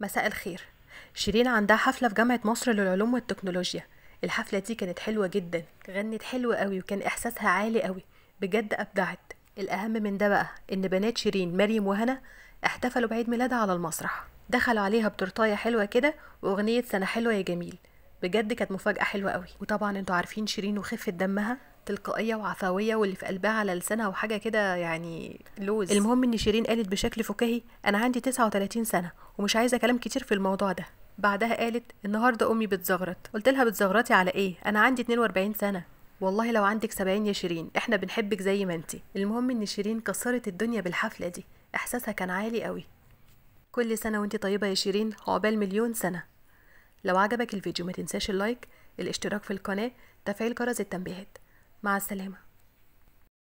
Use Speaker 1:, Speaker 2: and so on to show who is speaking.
Speaker 1: مساء الخير شيرين عندها حفلة في جامعة مصر للعلوم والتكنولوجيا الحفلة دي كانت حلوة جدا غنت حلو قوي وكان إحساسها عالي قوي بجد أبدعت الأهم من ده بقى إن بنات شيرين مريم وهنا احتفلوا بعيد ميلادها على المسرح دخلوا عليها بترطايه حلوة كده وأغنية سنة حلوة يا جميل بجد كانت مفاجأة حلوة قوي وطبعا انتوا عارفين شيرين وخفة دمها تلقائية وعفوية واللي في قلبها على لسانها وحاجة كده يعني لوز المهم ان شيرين قالت بشكل فكاهي انا عندي 39 سنة ومش عايزة كلام كتير في الموضوع ده بعدها قالت النهاردة امي بتزغرط قلت لها بتزغرطي على ايه انا عندي 42 سنة والله لو عندك 70 يا شيرين احنا بنحبك زي ما انتي المهم ان شيرين كسرت الدنيا بالحفلة دي احساسها كان عالي قوي كل سنة وانتي طيبة يا شيرين عقبال مليون سنة لو عجبك الفيديو ما تنساش اللايك الاشتراك في القناة تفعيل جرس التنبيهات مع السلامة